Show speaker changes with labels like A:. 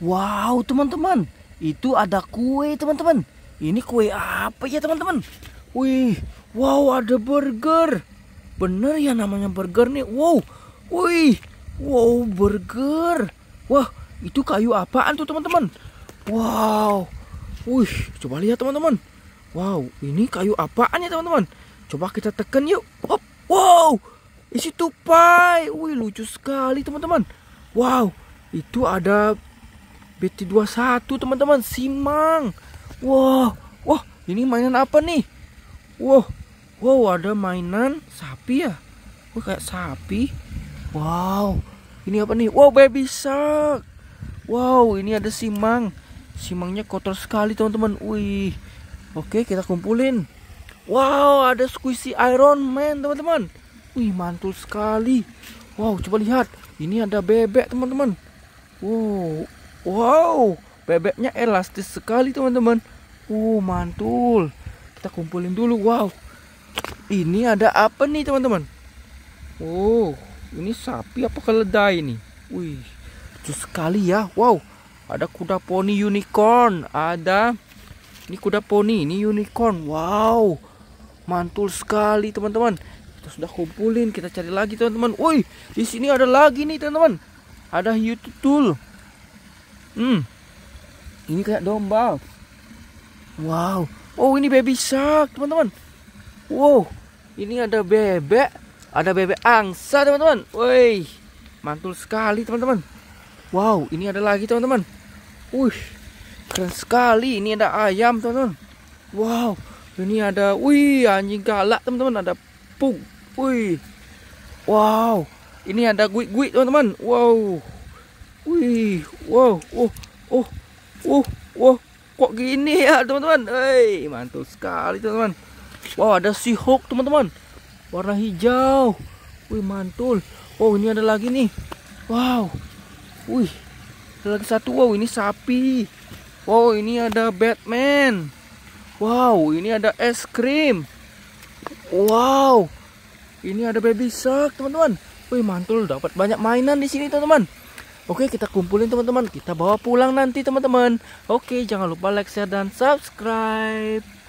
A: Wow, teman-teman. Itu ada kue, teman-teman. Ini kue apa ya, teman-teman? Wih, wow ada burger. Bener ya namanya burger nih. Wow. Wih, wow burger. Wah, itu kayu apaan tuh, teman-teman? Wow. Wih, coba lihat, teman-teman. Wow, ini kayu apaan ya, teman-teman? Coba kita tekan yuk. Hop. Wow. Isi tupai. Wih, lucu sekali, teman-teman. Wow, itu ada BT21 teman-teman Simang Wow Wah ini mainan apa nih Wow Wow ada mainan sapi ya Wah kayak sapi Wow Ini apa nih Wow baby shark Wow ini ada simang Simangnya kotor sekali teman-teman Wih Oke kita kumpulin Wow ada squishy iron man teman-teman Wih mantul sekali Wow coba lihat Ini ada bebek teman-teman Wow Wow, bebeknya elastis sekali teman-teman. Uh, mantul. Kita kumpulin dulu. Wow. Ini ada apa nih teman-teman? Oh, ini sapi apa keledai nih? Wih, lucu sekali ya. Wow, ada kuda poni unicorn. Ada ini kuda poni, ini unicorn. Wow, mantul sekali teman-teman. Kita sudah kumpulin, kita cari lagi teman-teman. Wih, di sini ada lagi nih teman-teman. Ada YouTube tool. Hmm. Ini kayak domba. Wow. Oh, ini baby shark, teman-teman. Wow. Ini ada bebek, ada bebek angsa, teman-teman. Woi. Mantul sekali, teman-teman. Wow, ini ada lagi, teman-teman. Wih. Keren sekali. Ini ada ayam, teman-teman. Wow. Ini ada wih anjing galak, teman-teman. Ada pug. Wih. Wow. Ini ada guik-guik, teman-teman. Wow. Wih, wow, oh, oh, oh, oh, kok gini ya teman-teman? Hei, mantul sekali teman-teman. Wow, ada si Hulk teman-teman, warna hijau. Wih, mantul. Oh, ini ada lagi nih. Wow, wih, ada lagi satu. Wow, ini sapi. Wow, ini ada Batman. Wow, ini ada es krim. Wow, ini ada baby shark teman-teman. Wih mantul, dapat banyak mainan di sini teman-teman. Oke kita kumpulin teman-teman Kita bawa pulang nanti teman-teman Oke jangan lupa like, share, dan subscribe